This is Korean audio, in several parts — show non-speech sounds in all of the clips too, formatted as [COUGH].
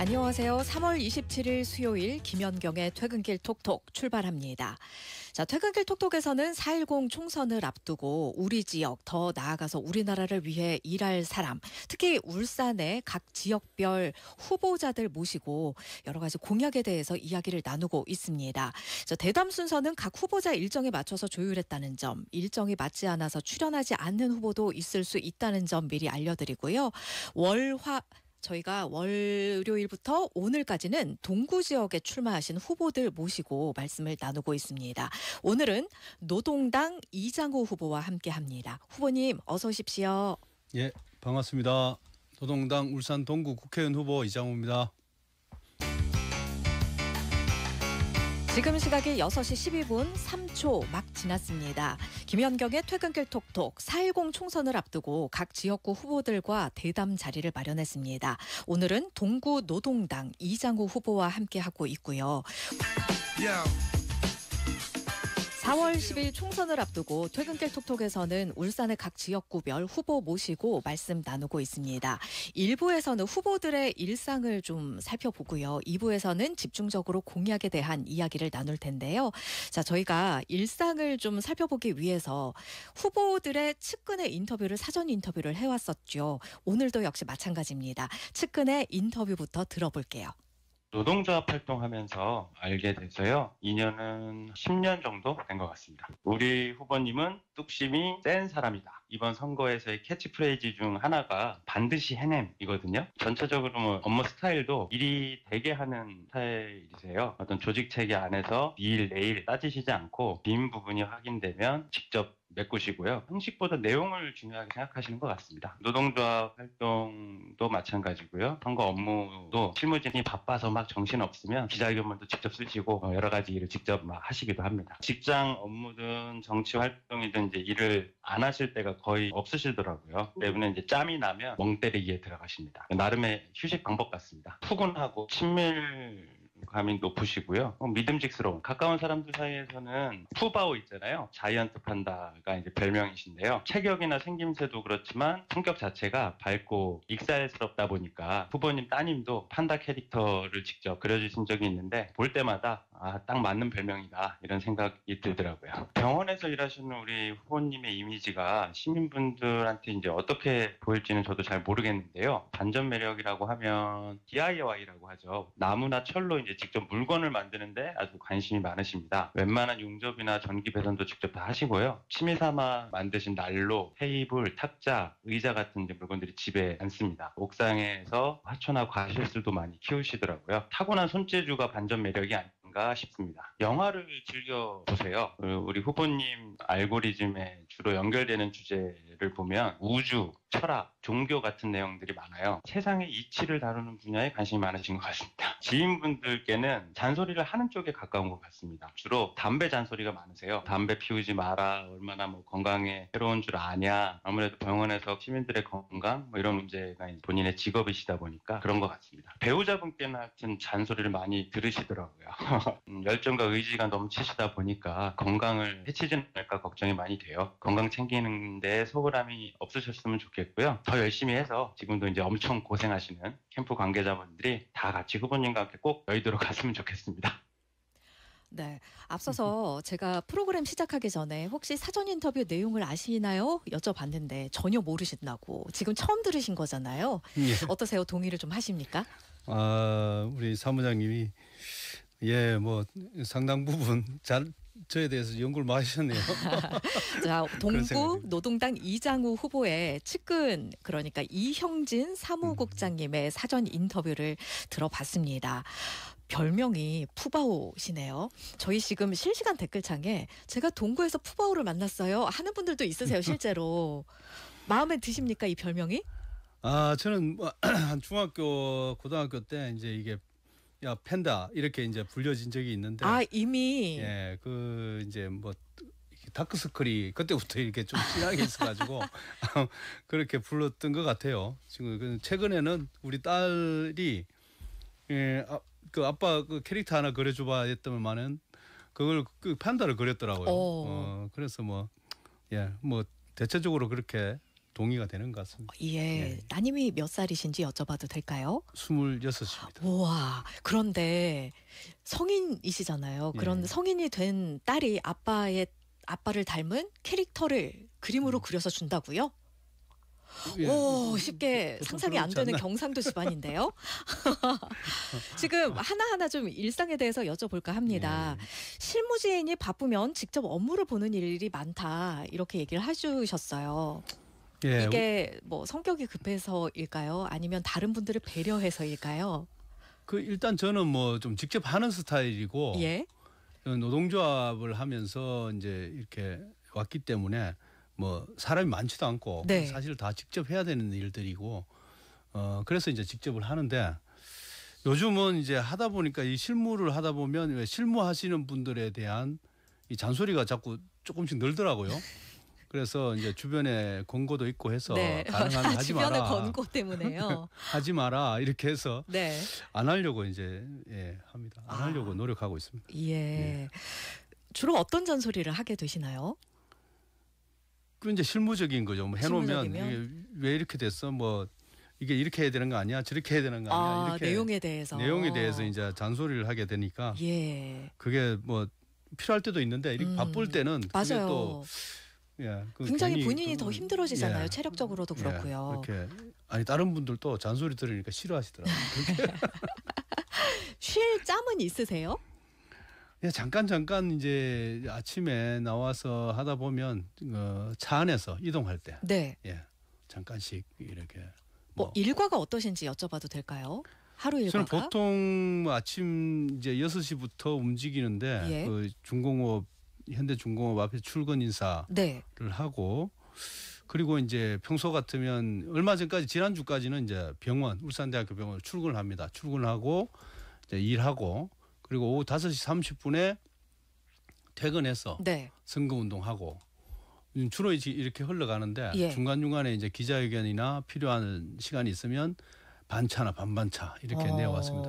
안녕하세요. 3월 27일 수요일 김연경의 퇴근길 톡톡 출발합니다. 자, 퇴근길 톡톡에서는 4.10 총선을 앞두고 우리 지역 더 나아가서 우리나라를 위해 일할 사람, 특히 울산의 각 지역별 후보자들 모시고 여러 가지 공약에 대해서 이야기를 나누고 있습니다. 자, 대담 순서는 각 후보자 일정에 맞춰서 조율했다는 점, 일정이 맞지 않아서 출연하지 않는 후보도 있을 수 있다는 점 미리 알려드리고요. 월화 저희가 월요일부터 오늘까지는 동구 지역에 출마하신 후보들 모시고 말씀을 나누고 있습니다. 오늘은 노동당 이장호 후보와 함께 합니다. 후보님 어서 오십시오. 예, 반갑습니다. 노동당 울산 동구 국회의원 후보 이장호입니다. 지금 시각이 6시 12분 3초 막 지났습니다. 김현경의 퇴근길 톡톡 4.10 총선을 앞두고 각 지역구 후보들과 대담 자리를 마련했습니다. 오늘은 동구 노동당 이장우 후보와 함께하고 있고요. Yeah. 4월 10일 총선을 앞두고 퇴근길 톡톡에서는 울산의 각 지역구별 후보 모시고 말씀 나누고 있습니다. 1부에서는 후보들의 일상을 좀 살펴보고요. 2부에서는 집중적으로 공약에 대한 이야기를 나눌 텐데요. 자, 저희가 일상을 좀 살펴보기 위해서 후보들의 측근의 인터뷰를 사전 인터뷰를 해왔었죠. 오늘도 역시 마찬가지입니다. 측근의 인터뷰부터 들어볼게요. 노동조합 활동하면서 알게 돼서요. 2년은 10년 정도 된 것 같습니다. 우리 후보님은 뚝심이 센 사람이다. 이번 선거에서의 캐치프레이즈 중 하나가 반드시 해냄이거든요. 전체적으로 뭐 업무 스타일도 일이 되게 하는 스타일이세요. 어떤 조직 체계 안에서 미일 내일 따지시지 않고 빈 부분이 확인되면 직접 메꾸시고요. 형식보다 내용을 중요하게 생각하시는 것 같습니다. 노동조합 활동도 마찬가지고요. 선거 업무도 실무진이 바빠서 막 정신 없으면 기자회견문도 직접 쓰시고 뭐 여러 가지 일을 직접 막 하시기도 합니다. 직장 업무든 정치 활동이든 이제 일을 안 하실 때가 거의 없으시더라고요. 대부분 음. 이제 짬이 나면 멍때리기에 들어가십니다. 나름의 휴식 방법 같습니다. 푸근하고 친밀 감이 높으시고요. 어, 믿음직스러운 가까운 사람들 사이에서는 푸바오 있잖아요. 자이언트 판다가 이제 별명이신데요. 체격이나 생김새도 그렇지만 성격 자체가 밝고 익살스럽다 보니까 후보님 따님도 판다 캐릭터를 직접 그려주신 적이 있는데 볼 때마다 아, 딱 맞는 별명이다 이런 생각이 들더라고요. 병원에서 일하시는 우리 후보님의 이미지가 시민분들한테 이제 어떻게 보일지는 저도 잘 모르겠는데요. 반전 매력이라고 하면 DIY라고 하죠. 나무나 철로 이제 직접 물건을 만드는데 아주 관심이 많으십니다. 웬만한 용접이나 전기 배선도 직접 다 하시고요. 취미 삼아 만드신 난로, 테이블, 탁자, 의자 같은 물건들이 집에 많습니다. 옥상에서 화초나 과실수도 많이 키우시더라고요. 타고난 손재주가 반전 매력이 아니 싶습니다. 영화를 즐겨보세요. 어, 우리 후보님 알고리즘에 주로 연결되는 주제를 보면 우주, 철학, 종교 같은 내용들이 많아요. 세상의 이치를 다루는 분야에 관심이 많으신 것 같습니다. [LAUGHS] 지인분들께는 잔소리를 하는 쪽에 가까운 것 같습니다. 주로 담배 잔소리가 많으세요. 담배 피우지 마라. 얼마나 뭐 건강에 해로운 줄 아냐. 아무래도 병원에서 시민들의 건강 뭐 이런 문제가 본인의 직업이시다 보니까 그런 것 같습니다. 배우자분께는 하여튼 잔소리를 많이 들으시더라고요. [LAUGHS] 음, 열정과 의지가 넘치시다 보니까 건강을 해치지 않을까 걱정이 많이 돼요. 건강 챙기는데 소홀함이 없으셨으면 좋겠어요. 좋겠고요. 더 열심히 해서 지금도 이제 엄청 고생하시는 캠프 관계자분들이 다 같이 후보님과 함께 꼭 여의도로 [LAUGHS] 갔으면 좋겠습니다. 네. 앞서서 제가 프로그램 시작하기 전에 혹시 사전 인터뷰 내용을 아시나요? 여쭤봤는데 전혀 모르신다고 지금 처음 들으신 거잖아요. 예. 어떠세요? 동의를 좀 하십니까? 아, 우리 사무장님이 예, 뭐 상당 부분 잘 저에 대해서 연구를 많이 하셨네요. [LAUGHS] 자, 동구 노동당 이장우 후보의 측근 그러니까 이형진 사무국장님의 음. 사전 인터뷰를 들어봤습니다. 별명이 푸바오시네요. 저희 지금 실시간 댓글창에 제가 동구에서 푸바오를 만났어요 하는 분들도 있으세요 실제로. [LAUGHS] 마음에 드십니까 이 별명이? 아 저는 뭐 [CLEARS THROAT] 한 중학교 고등학교 때 이제 이게 야 팬다 이렇게 이제 불려진 적이 있는데 아 이미 예그 이제 뭐 다크스크리 그때부터 이렇게 좀 진하게 있어가지고 [LAUGHS] 어, 그렇게 불렀던 것 같아요. 지금 그 최근에는 우리 딸이 예, 아, 그 아빠 그 캐릭터 하나 그려줘봐 했더만은 그걸 그 판다를 그렸더라고요. 어. 어, 그래서 뭐 예, 뭐 대체적으로 그렇게 동의가 되는 것 같습니다. 어, 예, 예. 따님이 몇 살이신지 여쭤봐도 될까요? 26입니다. 우와, 그런데 성인이시잖아요. 그런 예. 성인이 된 딸이 아빠의 아빠를 닮은 캐릭터를 그림으로 음. 그려서 준다고요? 예. 오 쉽게 음, 음, 음, 상상이 안 되는 경상도 집안인데요. [LAUGHS] 지금 하나하나 좀 일상에 대해서 여쭤볼까 합니다. 예. 실무지인이 바쁘면 직접 업무를 보는 일이 많다 이렇게 얘기를 해주셨어요. 예. 이게 뭐 성격이 급해서일까요? 아니면 다른 분들을 배려해서일까요? 그 일단 저는 뭐 좀 직접 하는 스타일이고 예. 어, 노동조합을 하면서 이제 이렇게 왔기 때문에 뭐 사람이 많지도 않고 네. 사실 다 직접 해야 되는 일들이고 어 그래서 이제 직접을 하는데 요즘은 이제 하다 보니까 이 실무를 하다 보면 왜 실무하시는 분들에 대한 이 잔소리가 자꾸 조금씩 늘더라고요. [LAUGHS] 그래서 이제 주변에 권고도 있고 해서 네. [LAUGHS] 가능하면 하지 주변에 권고 때문에요. [LAUGHS] 하지 마라 이렇게 해서 네. 안 하려고 이제 예, 합니다. 안 아. 하려고 노력하고 있습니다. 예. 예. 주로 어떤 잔소리를 하게 되시나요? 그 이제 실무적인 거죠. 뭐 해놓으면 이게 왜 이렇게 됐어? 뭐 이게 이렇게 해야 되는 거 아니야? 저렇게 해야 되는 거 아니야? 아, 이렇게 내용에 대해서 내용에 대해서 이제 잔소리를 하게 되니까 예. 그게 뭐 필요할 때도 있는데 이렇게 음, 바쁠 때는 맞아요. 또 예, 그 굉장히 본인이 그, 더 힘들어지잖아요. 예, 체력적으로도 예, 그렇고요. 예, 이렇게 아니 다른 분들도 잔소리 들으니까 싫어하시더라고요. [LAUGHS] 쉴 짬은 있으세요? 예, 잠깐 잠깐 이제 아침에 나와서 하다 보면 어, 차 안에서 이동할 때, 네, 예, 잠깐씩 이렇게. 뭐, 뭐 일과가 어떠신지 여쭤봐도 될까요? 하루 일과가? 저는 보통 아침 이제 여 시부터 움직이는데 예. 그 중공업 현대중공업 앞에 출근 네. 인사를 네. 하고 그리고 이제 평소 같으면 얼마 전까지 지난주까지는 이제 병원 울산대학교 병원 출근을 합니다. 출근하고 이제 일하고 그리고 오후 다섯 시 삼십 분에 퇴근해서 네. 선거 운동하고 주로 이렇게 흘러가는데 예. 중간중간에 이제 기자회견이나 필요한 시간이 있으면 반차나 반반차 이렇게 어... 내왔습니다.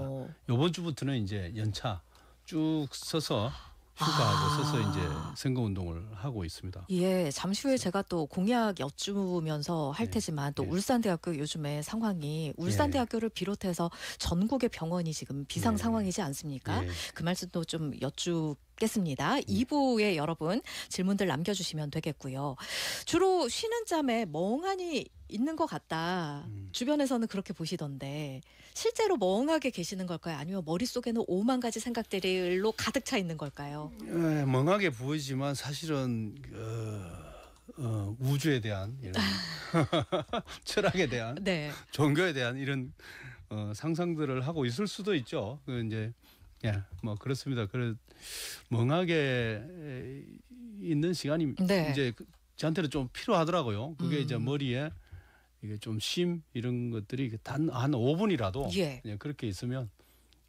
이번 주부터는 이제 연차 쭉 서서 휴가하고 아. 써서 이제 선거 운동을 하고 있습니다. 예, 잠시 후에 제가 또 공약 여쭈면서 할 예, 테지만 또 예. 울산대학교 요즘에 상황이 울산대학교를 예, 예. 비롯해서 전국의 병원이 지금 비상 예. 상황이지 않습니까? 그 말씀도 좀 여쭈 받겠습니다. 2부에 여러분 질문들 남겨주시면 되겠고요. 주로 쉬는 잠에 멍하니 있는 것 같다. 음. 주변에서는 그렇게 보시던데 실제로 멍하게 계시는 걸까요? 아니면 머릿속에는 오만 가지 생각들로 가득 차 있는 걸까요? 에, 네, 멍하게 보이지만 사실은 어, 어, 우주에 대한 이런 [LAUGHS] [LAUGHS] 철학에 대한 네. 종교에 대한 이런 어, 상상들을 하고 있을 수도 있죠. 그 이제 예, 뭐 그렇습니다. 그래 멍하게 있는 시간이 네. 이제 그 저한테는 좀 필요하더라고요. 그게 음. 이제 머리에 이게 좀 심 이런 것들이 단 한 5분이라도 예. 그렇게 있으면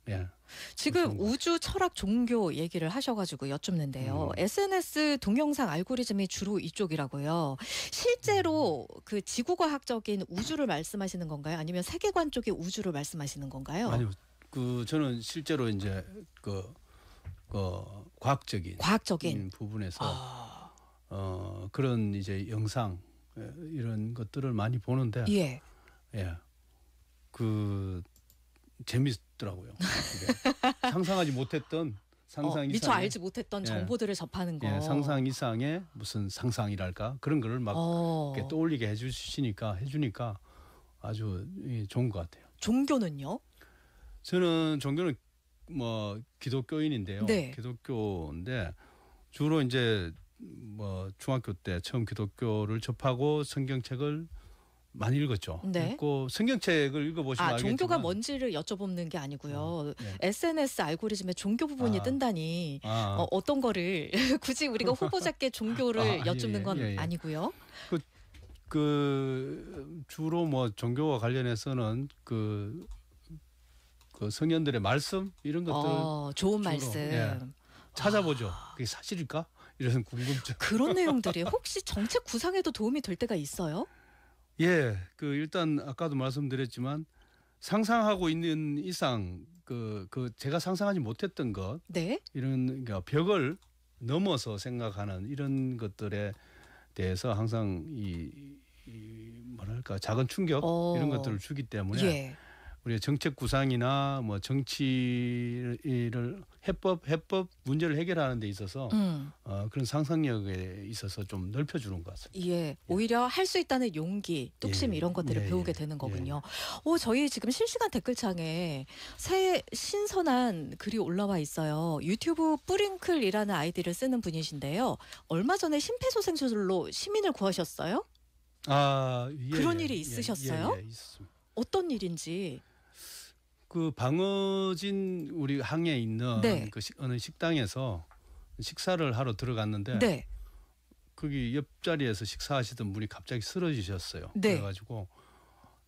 예. 지금 우주 철학 종교 얘기를 하셔가지고 여쭙는데요. 음. SNS 동영상 알고리즘이 주로 이쪽이라고요. 실제로 음. 그 지구과학적인 우주를 말씀하시는 건가요? 아니면 세계관 쪽의 우주를 말씀하시는 건가요? 아니요. 그 저는 실제로 이제 그, 그 과학적인, 과학적인. 음, 부분에서 아. 어, 그런 이제 영상 이런 것들을 많이 보는데 예. 예. 그 재밌더라고요. [LAUGHS] 상상하지 못했던 상상 어, 이상의 미처 알지 못했던 예, 정보들을 접하는 예, 거. 예, 상상 이상의 무슨 상상이랄까 그런 거를 막 어. 떠올리게 해주시니까 해주니까 아주 좋은 것 같아요. 종교는요? 저는 종교는 뭐 기독교인인데요. 네. 기독교인데 주로 이제 뭐 중학교 때 처음 기독교를 접하고 성경책을 많이 읽었죠. 네. 읽고 성경책을 읽어보시면 아, 알겠지만 종교가 뭔지를 여쭤보는 게 아니고요. 어, 네. SNS 알고리즘에 종교 부분이 아, 뜬다니 아. 어, 떤 거를 [LAUGHS] 굳이 우리가 후보자께 종교를 아, 예, 여쭙는 예, 건 예, 예. 아니고요. 그, 그 주로 뭐 종교와 관련해서는 그그 성현들의 말씀 이런 것들 어, 좋은 주로, 말씀 예, 아. 찾아보죠. 아. 그게 사실일까? 이런 궁금증. 그런 [LAUGHS] 내용들이 혹시 정책 구상에도 도움이 될 때가 있어요? 예, 그 일단 아까도 말씀드렸지만 상상하고 있는 이상 그, 그 제가 상상하지 못했던 것 네? 이런 그러니까 벽을 넘어서 생각하는 이런 것들에 대해서 항상 이, 이 뭐랄까 작은 충격 어. 이런 것들을 주기 때문에 예. 우리가 정책 구상이나 뭐 정치를 해법 해법 문제를 해결하는 데 있어서 음. 어, 그런 상상력에 있어서 좀 넓혀주는 것 같습니다. 예, 예. 오히려 할 수 있다는 용기, 뚝심 예. 이런 것들을 예. 배우게 예. 되는 거군요. 예. 오, 저희 지금 실시간 댓글창에 새 신선한 글이 올라와 있어요. 유튜브 뿌링클이라는 아이디를 쓰는 분이신데요. 얼마 전에 심폐소생술로 시민을 구하셨어요? 아, 예, 그런 일이 있으셨어요? 어떤 일인지 그 방어진 우리 항에 있는 네. 그 식, 어느 식당에서 식사를 하러 들어갔는데 네. 거기 옆자리에서 식사하시던 분이 갑자기 쓰러지셨어요. 네. 그래가지고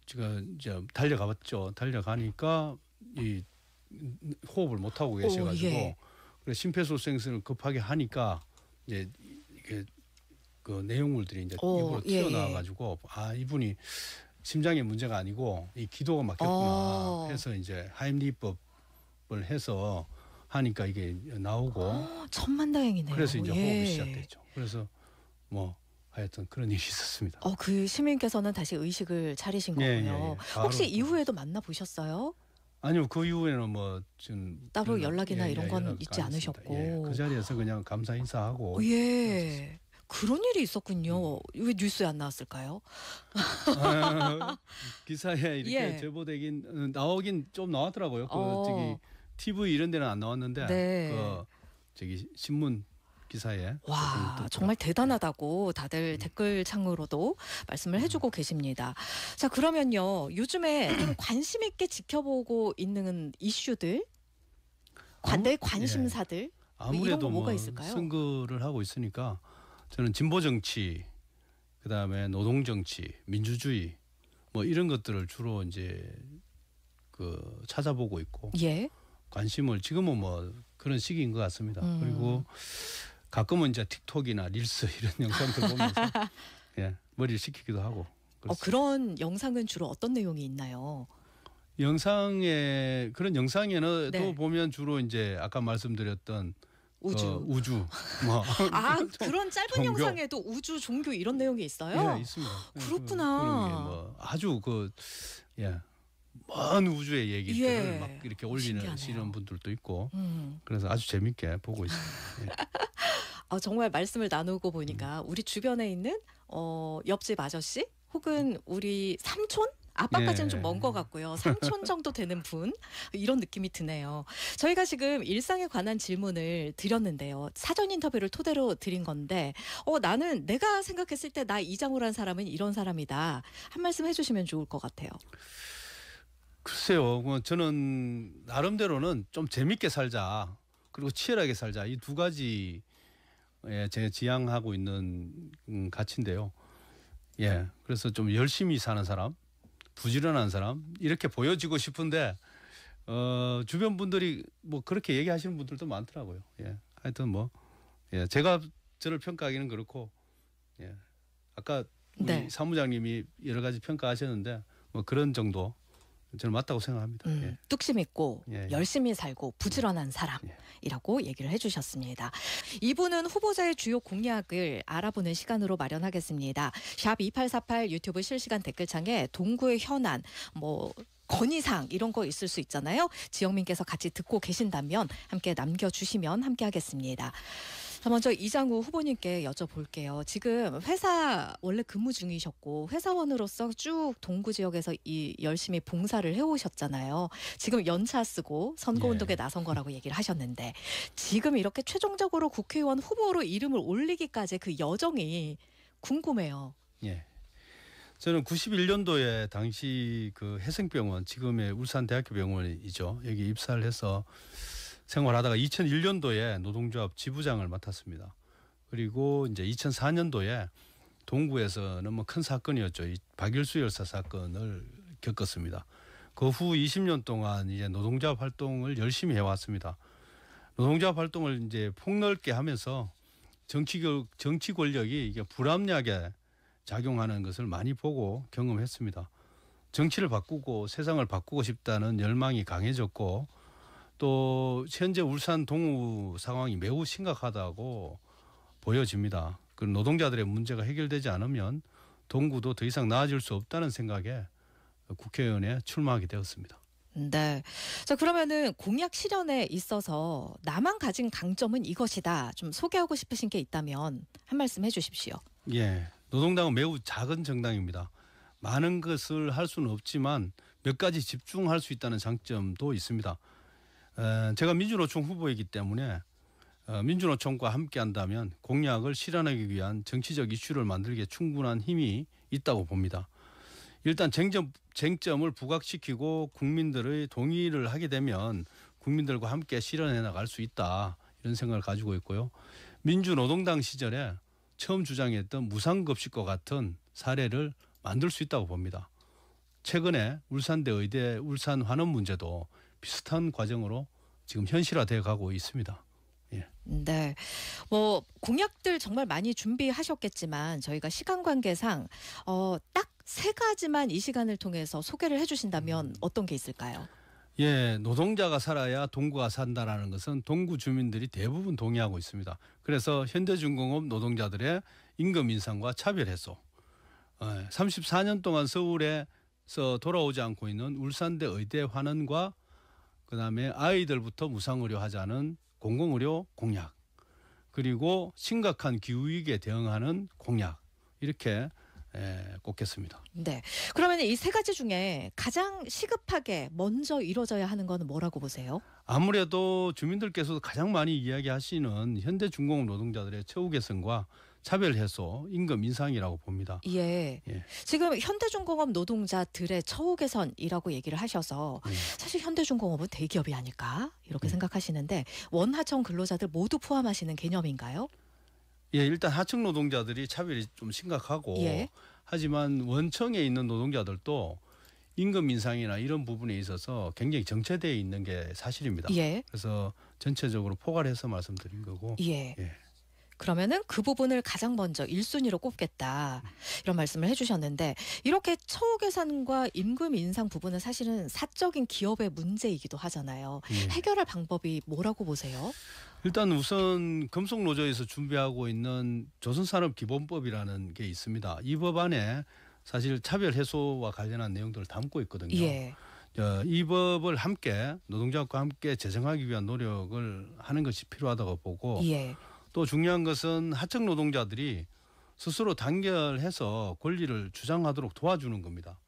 제가 이제 달려가봤죠. 달려가니까 이 호흡을 못 하고 계셔가지고 예. 그래 심폐소생술을 급하게 하니까 이제 이게 그 내용물들이 이제 오, 입으로 예, 예. 튀어나와가지고 예. 아 이분이 심장의 문제가 아니고 이 기도가 막혔구나 오. 어. 해서 이제 하임리법을 해서 하니까 이게 나오고 오, 아, 천만다행이네요. 그래서 이제 호흡이 예. 시작됐죠. 그래서 뭐 하여튼 그런 일이 있었습니다. 어, 그 시민께서는 다시 의식을 차리신 예, 거군요. 예, 예. 혹시 이후에도 만나 보셨어요? 아니요, 그 이후에는 뭐 지금 따로 그 연락이나 예, 이런 건 있지 그 않으셨고 그 자리에서 그냥 감사 인사하고 어, 예. 그런 일이 있었군요. 왜 뉴스에 안 나왔을까요? 아, [LAUGHS] 기사에 이렇게 예. 제보되긴 어, 나오긴 좀 나왔더라고요. 그 어. 저기 TV 이런 데는 안 나왔는데 네. 그 저기 신문 기사에 와 정말 네. 대단하다고 다들 음. 댓글 창으로도 말씀을 음. 해주고 음. 계십니다. 자 그러면요 요즘에 [CLEARS THROAT] 관심 있게 지켜보고 있는 이슈들 관대 예. 관심사들 예. 아무래도 뭐 뭐가 있을까요? 선거를 하고 있으니까 저는 진보 정치, 그 다음에 노동 정치, 민주주의 뭐 이런 것들을 주로 이제 그 찾아보고 있고 예. 관심을 지금은 뭐 그런 시기인 것 같습니다. 음. 그리고 가끔은 이제 틱톡이나 릴스 [LAUGHS] 이런 영상들 보면서 [LAUGHS] 예, 머리를 식히기도 하고. 어, 그런 영상은 주로 어떤 내용이 있나요? 영상에 그런 영상에는 네. 또 보면 주로 이제 아까 말씀드렸던 우주. 어, 우주. [LAUGHS] 뭐. 아 그런 짧은 종교. 영상에도 우주 종교 이런 내용이 있어요? 예, 있습니다. 예, 그렇구나. 그, 뭐 아주 그 예. 먼 우주의 얘기들을 예. 막 이렇게 올리는 시는 분들도 있고 음. 그래서 아주 재밌게 보고 있습니다. 예. [LAUGHS] 아, 정말 말씀을 나누고 보니까 음. 우리 주변에 있는 어, 옆집 아저씨 혹은 우리 삼촌 아빠까지는 예. 좀먼 것 같고요. 삼촌 정도 되는 분 이런 느낌이 드네요. 저희가 지금 일상에 관한 질문을 드렸는데요. 사전 인터뷰를 토대로 드린 건데, 어 나는 내가 생각했을 때 나 이장우란 사람은 이런 사람이다. 한 말씀 해주시면 좋을 것 같아요. 글쎄요, 그 저는 나름대로는 좀 재밌게 살자 그리고 치열하게 살자 이 두 가지 제가 지향하고 있는 음, 가치인데요. 예, 그래서 좀 열심히 사는 사람. 부지런한 사람 이렇게 보여지고 싶은데 어, 주변 분들이 뭐 그렇게 얘기하시는 분들도 많더라고요. 예. 하여튼 뭐 예, 제가 저를 평가하기는 그렇고 예. 아까 우리 네. 사무장님이 여러 가지 평가하셨는데 뭐 그런 정도 저는 맞다고 생각합니다. 음, 예. 뚝심 있고 예, 예. 열심히 살고 부지런한 사람이라고 예. 얘기를 해주셨습니다. 이분은 후보자의 주요 공약을 알아보는 시간으로 마련하겠습니다. 샵2848 유튜브 실시간 댓글창에 동구의 현안 뭐 건의사항 이런 거 있을 수 있잖아요. 지영민께서 같이 듣고 계신다면 함께 남겨주시면 함께하겠습니다. 먼저 이장우 후보님께 여쭤볼게요. 지금 회사 원래 근무 중이셨고 회사원으로서 쭉 동구 지역에서 이 열심히 봉사를 해오셨잖아요. 지금 연차 쓰고 선거 예. 운동에 예. 나선 거라고 얘기를 하셨는데 지금 이렇게 최종적으로 국회의원 후보로 이름을 올리기까지 그 여정이 궁금해요. 예. 저는 91년도에 당시 그 해생병원 지금의 울산대학교병원이죠. 여기 입사를 해서 생활하다가 2001년도에 노동조합 지부장을 맡았습니다. 그리고 이제 2004년도에 동구에서는 뭐 큰 사건이었죠. 박일수 열사 사건을 겪었습니다. 그 후 20년 동안 이제 노동조합 활동을 열심히 해왔습니다. 노동조합 활동을 이제 폭넓게 하면서 정치 정치 권력이 이게 불합리하게 작용하는 것을 많이 보고 경험했습니다. 정치를 바꾸고 세상을 바꾸고 싶다는 열망이 강해졌고 또 현재 울산 동우 상황이 매우 심각하다고 보여집니다. 그 노동자들의 문제가 해결되지 않으면 동구도 더 이상 나아질 수 없다는 생각에 국회의원에 출마하게 되었습니다. 네. 자, 그러면은 공약 실현에 있어서 나만 가진 강점은 이것이다. 좀 소개하고 싶으신 게 있다면 한 말씀 해 주십시오. 예. 노동당은 매우 작은 정당입니다. 많은 것을 할 수는 없지만 몇 가지 집중할 수 있다는 장점도 있습니다. 어, 제가 민주노총 후보이기 때문에 어, 민주노총과 함께한다면 공약을 실현하기 위한 정치적 이슈를 만들기에 충분한 힘이 있다고 봅니다. 일단 쟁점, 쟁점을 부각시키고 국민들의 동의를 하게 되면 국민들과 함께 실현해 나갈 수 있다 이런 생각을 가지고 있고요. 민주노동당 시절에 처음 주장했던 무상급식과 같은 사례를 만들 수 있다고 봅니다. 최근에 울산대 의대 울산 환원 문제도 비슷한 과정으로 지금 현실화돼 가고 있습니다. 예. 네. 뭐 공약들 정말 많이 준비하셨겠지만 저희가 시간 관계상 어, 딱세 가지만 이 시간을 통해서 소개를 해주신다면 음. 어떤 게 있을까요? 예, 노동자가 살아야 동구가 산다라는 것은 동구 주민들이 대부분 동의하고 있습니다. 그래서 현대중공업 노동자들의 임금 인상과 차별 해소, 34년 어, 동안 서울에서 돌아오지 않고 있는 울산대 의대 환원과 그다음에 아이들부터 무상의료 하자는 공공의료 공약 그리고 심각한 기후위기에 대응하는 공약 이렇게 예, 꼽겠습니다. 네. 그러면 이 세 가지 중에 가장 시급하게 먼저 이루어져야 하는 건 뭐라고 보세요? 아무래도 주민들께서 가장 많이 이야기하시는 현대중공 노동자들의 최후 개선과 차별 해소, 임금 인상이라고 봅니다. 예. 예. 지금 현대중공업 노동자들의 처우 개선이라고 얘기를 하셔서 예. 사실 현대중공업은 대기업이 아닐까 이렇게 예. 생각하시는데 원하청 근로자들 모두 포함하시는 개념인가요? 예, 일단 하청 노동자들이 차별이 좀 심각하고 예. 하지만 원청에 있는 노동자들도 임금 인상이나 이런 부분에 있어서 굉장히 정체되어 있는 게 사실입니다. 예. 그래서 전체적으로 포괄해서 말씀드린 거고. 예. 예. 그러면은 그 부분을 가장 먼저 1순위로 꼽겠다. 이런 말씀을 해주셨는데 이렇게 처우 계산과 임금 인상 부분은 사실은 사적인 기업의 문제이기도 하잖아요. 예. 해결할 방법이 뭐라고 보세요? 일단 우선 금속노조에서 준비하고 있는 조선산업기본법이라는 게 있습니다. 이 법안에 사실 차별 해소와 관련한 내용들을 담고 있거든요. 예. 어, 이 법을 함께 노동자와 함께 재정하기 위한 노력을 하는 것이 필요하다고 보고 예. 또 중요한 것은 하청 노동자들이 스스로 단결해서 권리를 주장하도록 도와주는 겁니다.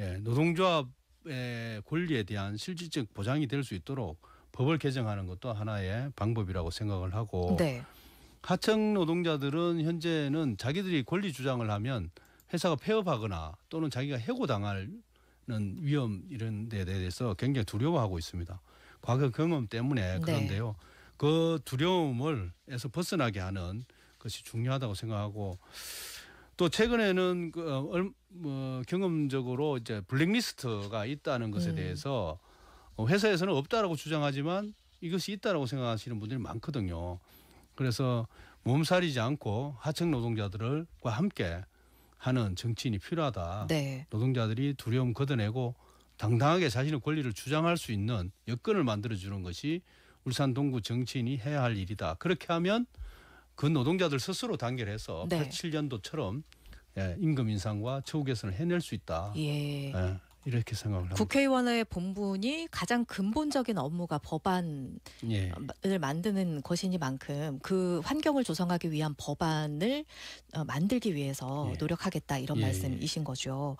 예, 노동조합의 권리에 대한 실질적 보장이 될 수 있도록 법을 개정하는 것도 하나의 방법이라고 생각을 하고 네. 하청 노동자들은 현재는 자기들이 권리 주장을 하면 회사가 폐업하거나 또는 자기가 해고당하는 위험 이런 데 대해서 굉장히 두려워하고 있습니다. 과거 경험 때문에 네. 그런데요. 네. 그 두려움을에서 벗어나게 하는 것이 중요하다고 생각하고 또 최근에는 그, 어, 뭐 경험적으로 이제 블랙리스트가 있다는 것에 음. 대해서 어, 회사에서는 없다라고 주장하지만 이것이 있다라고 생각하시는 분들이 많거든요. 그래서 몸살이지 않고 하층 노동자들과 함께 하는 정치인이 필요하다. 네. 노동자들이 두려움 걷어내고 당당하게 자신의 권리를 주장할 수 있는 여건을 만들어 주는 것이 울산 동구 정치인이 해야 할 일이다. 그렇게 하면 그 노동자들 스스로 단결해서 네. 87년도처럼 예, 임금 인상과 처우 개선을 해낼 수 있다. 예. 예. 이렇게 생각을 합니다. 국회의원의 본분이 가장 근본적인 업무가 법안을 예. 만드는 것이니만큼 그 환경을 조성하기 위한 법안을 어, 만들기 위해서 예. 노력하겠다 이런 예, 예. 말씀이신 거죠.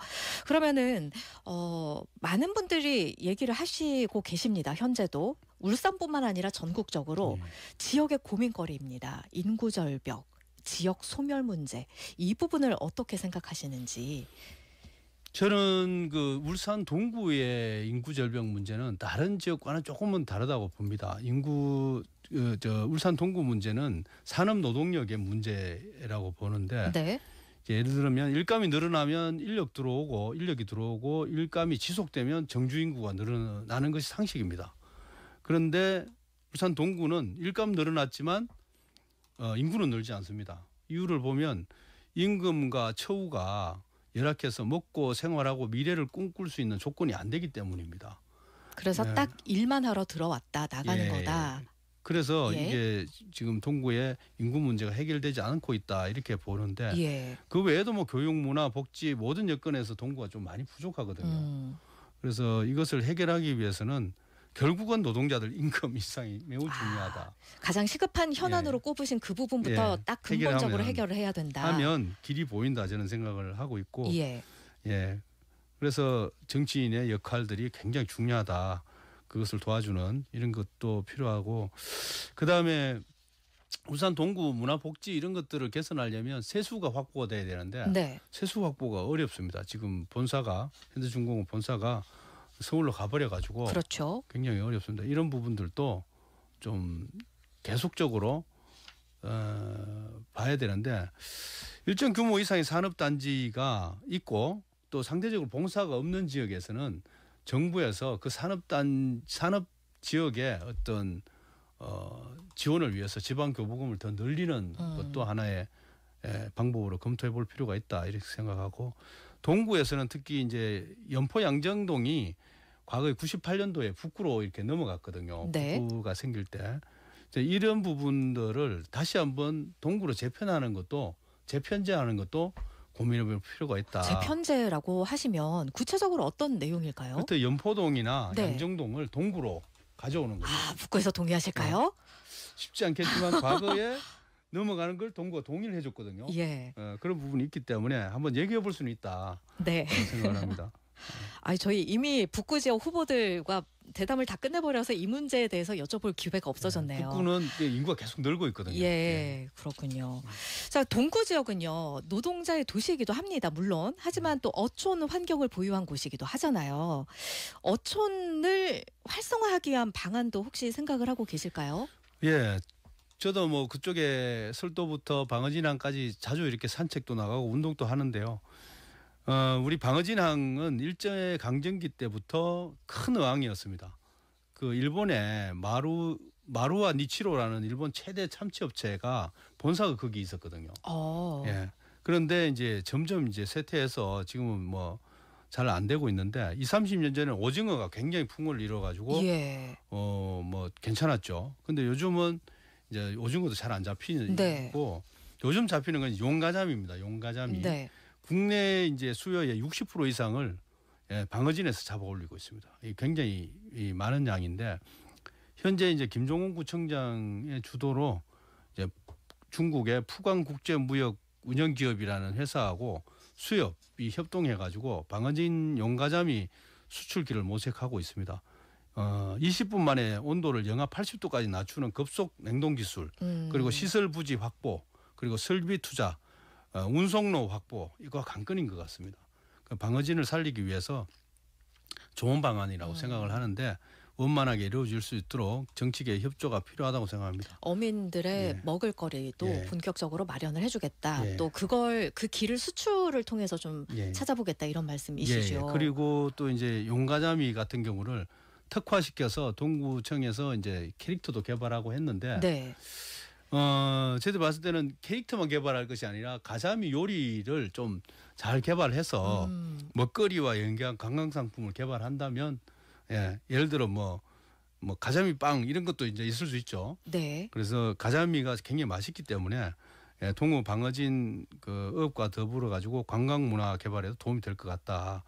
그러면은 어, 많은 분들이 얘기를 하시고 계십니다. 현재도 울산뿐만 아니라 전국적으로 음. 지역의 고민거리입니다. 인구 절벽, 지역 소멸 문제 이 부분을 어떻게 생각하시는지. 저는 그 울산 동구의 인구 절벽 문제는 다른 지역과는 조금은 다르다고 봅니다. 인구 그, 저 울산 동구 문제는 산업 노동력의 문제라고 보는데 네. 예를 들면 일감이 늘어나면 인력 들어오고 인력이 들어오고 일감이 지속되면 정주 인구가 늘어나는 것이 상식입니다. 그런데 울산 동구는 일감 늘어났지만 어, 인구는 늘지 않습니다. 이유를 보면 임금과 처우가 열악해서 먹고 생활하고 미래를 꿈꿀 수 있는 조건이 안 되기 때문입니다. 그래서 네. 딱 일만 하러 들어왔다 나가는 예, 거다. 그래서 예. 이게 지금 동구의 인구 문제가 해결되지 않고 있다 이렇게 보는데 예. 그 외에도 뭐 교육, 문화, 복지 모든 여건에서 동구가 좀 많이 부족하거든요. 음. 그래서 이것을 해결하기 위해서는 결국은 노동자들 임금 인상이 매우 아, 중요하다. 가장 시급한 현안으로 예. 꼽으신 그 부분부터 예. 딱 근본적으로 해결을 해야 된다. 하면 길이 보인다 저는 생각을 하고 있고 예. 예. 그래서 정치인의 역할들이 굉장히 중요하다. 그것을 도와주는 이런 것도 필요하고 그다음에 울산 동구 문화복지 이런 것들을 개선하려면 세수가 확보가 돼야 되는데 네. 세수 확보가 어렵습니다. 지금 본사가 현대중공업 본사가 서울로 가버려가지고 그렇죠. 굉장히 어렵습니다. 이런 부분들도 좀 계속적으로 어, 봐야 되는데 일정 규모 이상의 산업단지가 있고 또 상대적으로 봉사가 없는 지역에서는 정부에서 그 산업단 산업 지역의 어떤 어, 지원을 위해서 지방 교부금을 더 늘리는 음. 것도 하나의 예, 방법으로 검토해 볼 필요가 있다 이렇게 생각하고 동구에서는 특히 이제 연포 양정동이 과거에 98년도에 북구로 이렇게 넘어갔거든요. 네. 북구가 생길 때 이런 부분들을 다시 한번 동구로 재편하는 것도 재편제하는 것도 고민해볼 필요가 있다. 재편제라고 하시면 구체적으로 어떤 내용일까요? 그때 연포동이나 네. 양정동을 동구로 가져오는 거죠. 아, 북구에서 동의하실까요? 네. 쉽지 않겠지만 과거에 [LAUGHS] 넘어가는 걸 동구가 동의를 해줬거든요. 예. 어, 그런 부분이 있기 때문에 한번 얘기해 볼 수는 있다. 네. 생각 합니다. [LAUGHS] 아, 저희 이미 북구 지역 후보들과 대담을 다 끝내버려서 이 문제에 대해서 여쭤볼 기회가 네, 없어졌네요. 북구는 인구가 계속 늘고 있거든요. 예, 예, 그렇군요. 자, 동구 지역은요 노동자의 도시이기도 합니다. 물론 하지만 또 어촌 환경을 보유한 곳이기도 하잖아요. 어촌을 활성화하기 위한 방안도 혹시 생각을 하고 계실까요? 예, 저도 뭐 그쪽에 설도부터 방어진항까지 자주 이렇게 산책도 나가고 운동도 하는데요. 어, 우리 방어진항은 일제 강점기 때부터 큰 어항이었습니다. 그 일본의 마루 마루와 니치로라는 일본 최대 참치 업체가 본사가 거기 있었거든요. 오. 어. 예. 그런데 이제 점점 이제 쇠퇴해서 지금은 뭐 잘 안 되고 있는데 이 삼십 년 전에 오징어가 굉장히 풍을 이뤄 가지고 예. 어뭐 괜찮았죠. 근데 요즘은 이제 오징어도 잘 안 잡히고 네. 요즘 잡히는 건 용가잠입니다. 용가잠이 네. 국내 이제 수요의 60% 이상을 예, 방어진에서 잡아 올리고 있습니다. 이 굉장히 이 많은 양인데 현재 이제 김종훈 구청장의 주도로 이제 중국의 푸광 국제 무역 운영 기업이라는 회사하고 수협이 협동해 가지고 방어진 용가잠이 수출기를 모색하고 있습니다. 어, 20분 만에 온도를 영하 80도까지 낮추는 급속 냉동 기술, 음. 그리고 시설 부지 확보, 그리고 설비 투자, 어, 운송로 확보 이거 가 관건인 것 같습니다. 그 방어진을 살리기 위해서 좋은 방안이라고 음. 생각을 하는데 원만하게 이루어질 수 있도록 정치계 협조가 필요하다고 생각합니다. 어민들의 예. 먹을거리도 예. 본격적으로 마련을 해주겠다. 예. 또 그걸 그 길을 수출을 통해서 좀 예. 찾아보겠다 이런 말씀이시죠. 예, 예. 그리고 또 이제 용가자미 같은 경우를 특화시켜서 동구청에서 이제 캐릭터도 개발하고 했는데 네. 어, 제가 봤을 때는 캐릭터만 개발할 것이 아니라 가자미 요리를 좀 잘 개발해서 음. 먹거리와 연계한 관광 상품을 개발한다면 예, 예를 들어 뭐뭐 뭐 가자미 빵 이런 것도 이제 있을 수 있죠. 네. 그래서 가자미가 굉장히 맛있기 때문에 예, 동구 방어진 그 업과 더불어 가지고 관광 문화 개발에도 도움이 될 것 같다.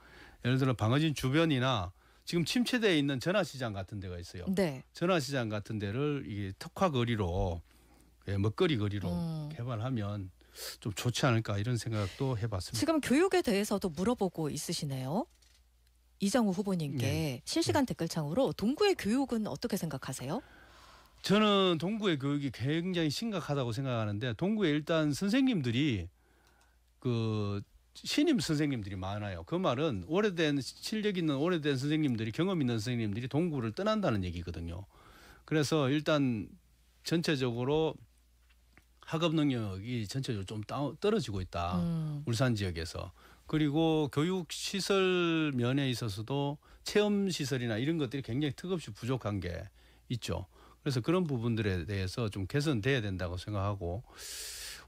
예를 들어 방어진 주변이나 지금 침체돼 있는 전화시장 같은 데가 있어요. 네. 전화시장 같은 데를 이게 특화 거리로 예, 먹거리 거리로 음. 개발하면 좀 좋지 않을까 이런 생각도 해봤습니다. 지금 교육에 대해서도 물어보고 있으시네요. 이정우 후보님께 네. 실시간 댓글창으로 동구의 교육은 어떻게 생각하세요? 저는 동구의 교육이 굉장히 심각하다고 생각하는데 동구에 일단 선생님들이 그 신임 선생님들이 많아요. 그 말은 오래된 실력 있는 오래된 선생님들이 경험 있는 선생님들이 동구를 떠난다는 얘기거든요. 그래서 일단 전체적으로 학업 능력이 전체적으로 좀 떨어지고 있다. 음. 울산 지역에서. 그리고 교육 시설 면에 있어서도 체험 시설이나 이런 것들이 굉장히 특없이 부족한 게 있죠. 그래서 그런 부분들에 대해서 좀 개선돼야 된다고 생각하고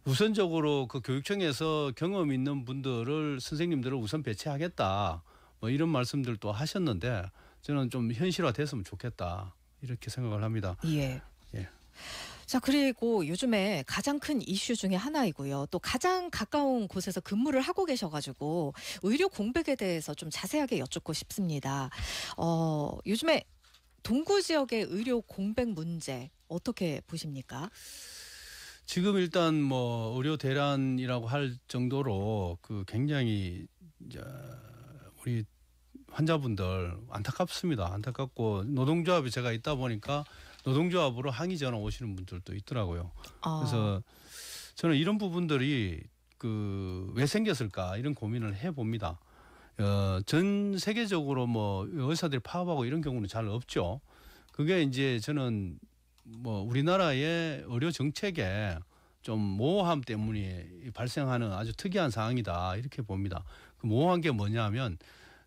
우선적으로 그 교육청에서 경험 있는 분들을 선생님들을 우선 배치하겠다. 뭐 이런 말씀들도 하셨는데 저는 좀 현실화됐으면 좋겠다 이렇게 생각을 합니다. 예. 예. 자 그리고 요즘에 가장 큰 이슈 중에 하나이고요. 또 가장 가까운 곳에서 근무를 하고 계셔가지고 의료 공백에 대해서 좀 자세하게 여쭙고 싶습니다. 어 요즘에 동구 지역의 의료 공백 문제 어떻게 보십니까? 지금 일단 뭐 의료 대란이라고 할 정도로 그 굉장히 이제 우리 환자분들 안타깝습니다. 안타깝고 노동조합이 제가 있다 보니까 노동조합으로 항의 전화 오시는 분들도 있더라고요. 아. 그래서 저는 이런 부분들이 그 왜 생겼을까 이런 고민을 해 봅니다. 어, 전 세계적으로 뭐 의사들이 파업하고 이런 경우는 잘 없죠. 그게 이제 저는 뭐 우리나라의 의료 정책에 좀 모호함 때문에 발생하는 아주 특이한 상황이다 이렇게 봅니다. 그 모호한 게 뭐냐면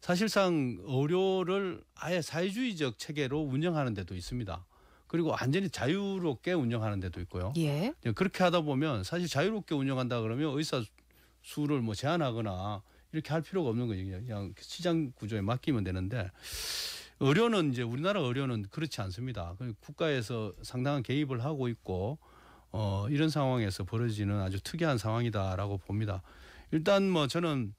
사실상 의료를 아예 사회주의적 체계로 운영하는 데도 있습니다. 그리고 완전히 자유롭게 운영하는 데도 있고요. 예. 예. 그렇게 하다 보면 사실 자유롭게 운영한다 그러면 의사 수를 뭐 제한하거나 이렇게 할 필요가 없는 거죠. 그냥 시장 구조에 맡기면 되는데 의료는 이제 우리나라 의료는 그렇지 않습니다. 그러니까 국가에서 상당한 개입을 하고 있고 어, 이런 상황에서 벌어지는 아주 특이한 상황이다라고 봅니다. 일단 뭐 저는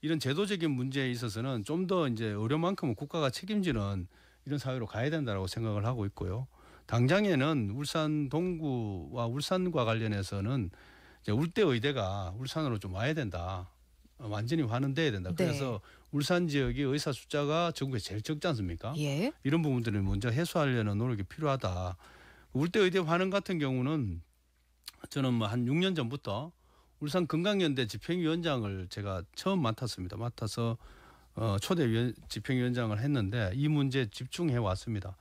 이런 제도적인 문제에 있어서는 좀 더 이제 의료만큼은 국가가 책임지는 이런 사회로 가야 된다라고 생각을 하고 있고요. 당장에는 울산 동구와 울산과 관련해서는 이제 울대 의대가 울산으로 좀 와야 된다. 완전히 환원돼야 된다. 네. 그래서 울산 지역이 의사 숫자가 전국에 제일 적지 않습니까? 예. 이런 부분들을 먼저 해소하려는 노력이 필요하다. 울대 의대 환원 같은 경우는 저는 뭐 한 6년 전부터 울산 건강연대 집행위원장을 제가 처음 맡았습니다. 맡아서 어, 초대 위원, 집행위원장을 했는데 이 문제에 집중해 왔습니다.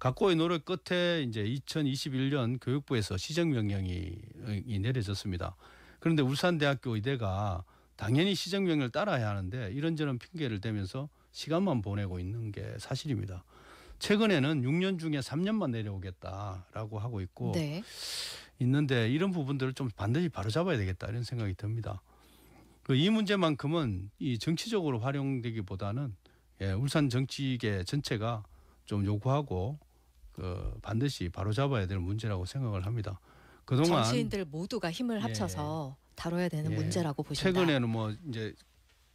각고의 노력 끝에 이제 2021년 교육부에서 시정명령이 내려졌습니다. 그런데 울산대학교 의대가 당연히 시정 명령을 따라야 하는데 이런저런 핑계를 대면서 시간만 보내고 있는 게 사실입니다. 최근에는 6년 중에 3년만 내려오겠다라고 하고 있고 네. 있는데 이런 부분들을 좀 반드시 바로잡아야 되겠다 이런 생각이 듭니다. 그 이 문제만큼은 이 정치적으로 활용되기보다는 예, 울산 정치계 전체가 좀 요구하고 그 반드시 바로잡아야 될 문제라고 생각을 합니다. 그동안 정치인들 모두가 힘을 합쳐서 예. 다뤄야 되는 예. 문제라고 보신다. 최근에는 뭐 이제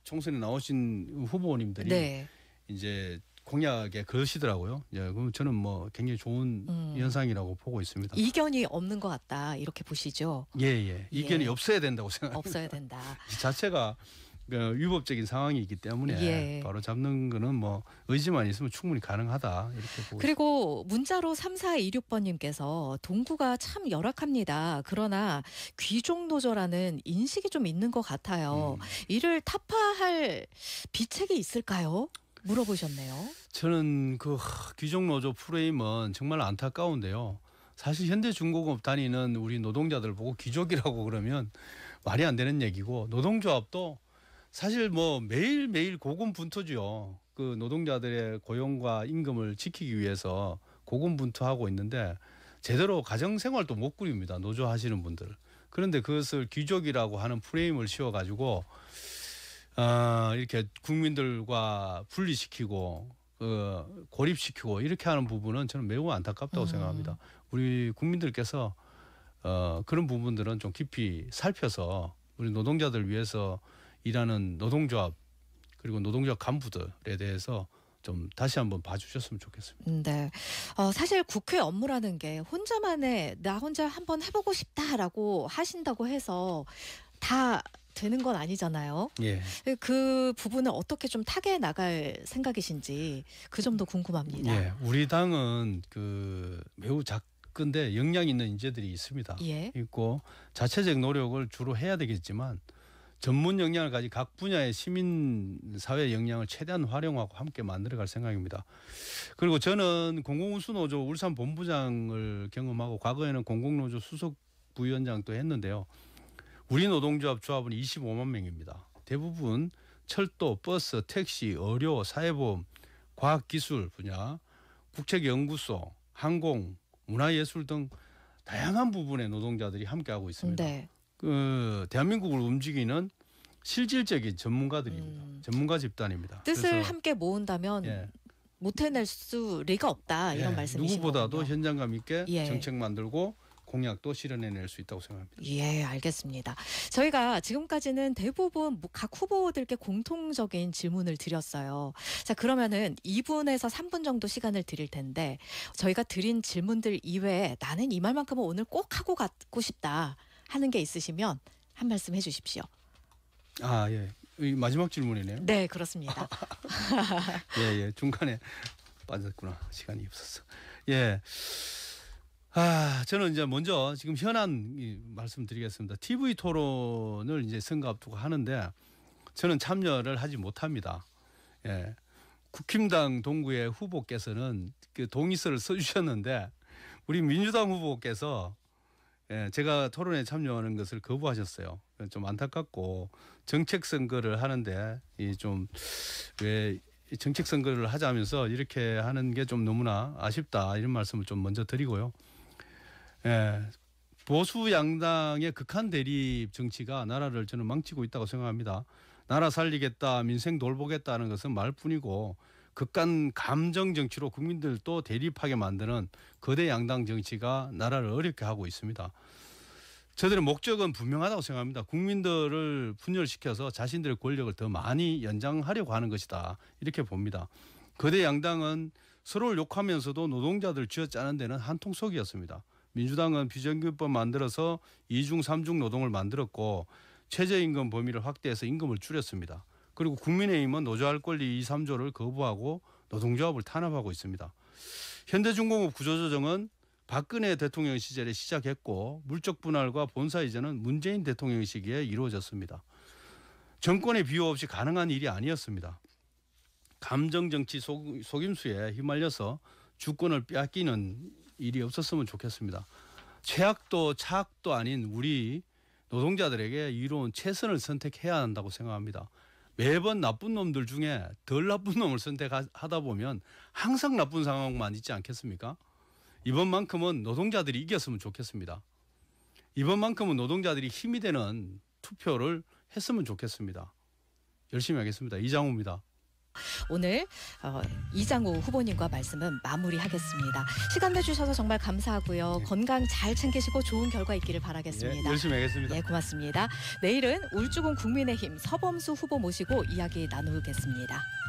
총선에 나오신 후보님들이 네. 이제 공약에 그러시더라고요. 예, 그럼 저는 뭐 굉장히 좋은 음. 현상이라고 보고 있습니다. 이견이 없는 것 같다 이렇게 보시죠. 예, 예. 이견이 예. 없어야 된다고 생각합니다. 없어야 된다. [LAUGHS] 자체가 그러니까 위법적인 상황이기 때문에 예. 바로 잡는 거는 뭐 의지만 있으면 충분히 가능하다 이렇게 보고 그리고 싶습니다. 문자로 3426번님께서 동구가 참 열악합니다. 그러나 귀족노조라는 인식이 좀 있는 것 같아요. 음. 이를 타파할 비책이 있을까요? 물어보셨네요. 저는 그 귀족노조 프레임은 정말 안타까운데요. 사실 현대중공업 다니는 우리 노동자들 보고 귀족이라고 그러면 말이 안 되는 얘기고 노동조합도 사실 뭐 매일 매일 고군분투죠. 그 노동자들의 고용과 임금을 지키기 위해서 고군분투하고 있는데 제대로 가정생활도 못 꾸립니다. 노조 하시는 분들. 그런데 그것을 귀족이라고 하는 프레임을 씌워가지고 아 이렇게 국민들과 분리시키고 어, 고립시키고 이렇게 하는 부분은 저는 매우 안타깝다고 음. 생각합니다. 우리 국민들께서 어, 그런 부분들은 좀 깊이 살펴서 우리 노동자들 위해서 일하는 노동조합 그리고 노동조합 간부들에 대해서 좀 다시 한번 봐주셨으면 좋겠습니다. 네, 어, 사실 국회 업무라는 게 혼자만의 나 혼자 한번 해보고 싶다라고 하신다고 해서 다 되는 건 아니잖아요. 예. 그 부분을 어떻게 좀 타개해 나갈 생각이신지 그 점도 궁금합니다. 예. 우리 당은 그 매우 작근데 역량 있는 인재들이 있습니다. 예. 있고 자체적 노력을 주로 해야 되겠지만 전문 역량을 가진 각 분야의 시민 사회 역량을 최대한 활용하고 함께 만들어갈 생각입니다. 그리고 저는 공공운수노조 울산 본부장을 경험하고 과거에는 공공노조 수석 부위원장도 했는데요. 우리 노동조합 조합은 25만 명입니다. 대부분 철도, 버스, 택시, 의료, 사회보험, 과학기술 분야, 국책연구소, 항공, 문화예술 등 다양한 부분의 노동자들이 함께하고 있습니다. 네. 그 대한민국을 움직이는 실질적인 전문가들입니다. 음. 전문가 집단입니다. 뜻을 그래서, 함께 모은다면 예. 못 해낼 수 리가 없다 예. 이런 말씀이신 거 누구보다도 현장감 있게 예. 정책 만들고 공약도 실현해낼 수 있다고 생각합니다. 예, 알겠습니다. 저희가 지금까지는 대부분 뭐 각 후보들께 공통적인 질문을 드렸어요. 자, 그러면은 2분에서 3분 정도 시간을 드릴 텐데 저희가 드린 질문들 이외에 나는 이 말만큼은 오늘 꼭 하고 가고 싶다. 하는 게 있으시면 한 말씀 해주십시오. 아 예. 마지막 질문이네요. 네 그렇습니다. 예예 [LAUGHS] 예. 중간에 빠졌구나 시간이 없었어. 예. 아, 저는 이제 먼저 지금 현안 말씀드리겠습니다. TV 토론을 이제 선거 앞두고 하는데 저는 참여를 하지 못합니다. 예. 국힘당 동구의 후보께서는 그 동의서를 써주셨는데 우리 민주당 후보께서 예, 제가 토론에 참여하는 것을 거부하셨어요. 좀 안타깝고 정책 선거를 하는데 이 좀 왜 정책 선거를 하자면서 이렇게 하는 게 좀 너무나 아쉽다 이런 말씀을 좀 먼저 드리고요. 예, 보수 양당의 극한 대립 정치가 나라를 저는 망치고 있다고 생각합니다. 나라 살리겠다, 민생 돌보겠다는 것은 말뿐이고 극간 감정 정치로 국민들 또 대립하게 만드는 거대 양당 정치가 나라를 어렵게 하고 있습니다. 저들의 목적은 분명하다고 생각합니다. 국민들을 분열시켜서 자신들의 권력을 더 많이 연장하려고 하는 것이다. 이렇게 봅니다. 거대 양당은 서로를 욕하면서도 노동자들 쥐어짜는 데는 한통속이었습니다. 민주당은 비정규법 만들어서 이중삼중 노동을 만들었고 최저임금 범위를 확대해서 임금을 줄였습니다. 그리고 국민의힘은 노조할 권리 2, 3조를 거부하고 노동조합을 탄압하고 있습니다. 현대중공업 구조조정은 박근혜 대통령 시절에 시작했고 물적 분할과 본사 이전은 문재인 대통령 시기에 이루어졌습니다. 정권의 비호 없이 가능한 일이 아니었습니다. 감정 정치 속임수에 휘말려서 주권을 빼앗기는 일이 없었으면 좋겠습니다. 최악도 차악도 아닌 우리 노동자들에게 이로운 최선을 선택해야 한다고 생각합니다. 매번 나쁜 놈들 중에 덜 나쁜 놈을 선택하다 보면 항상 나쁜 상황만 있지 않겠습니까? 이번만큼은 노동자들이 이겼으면 좋겠습니다. 이번만큼은 노동자들이 힘이 되는 투표를 했으면 좋겠습니다. 열심히 하겠습니다. 이장우입니다. 오늘 어, 이장우 후보님과 말씀은 마무리하겠습니다. 시간 내주셔서 정말 감사하고요. 네. 건강 잘 챙기시고 좋은 결과 있기를 바라겠습니다. 예, 열심히 하겠습니다. 예, 고맙습니다. 내일은 울주군 국민의힘 서범수 후보 모시고 이야기 나누겠습니다.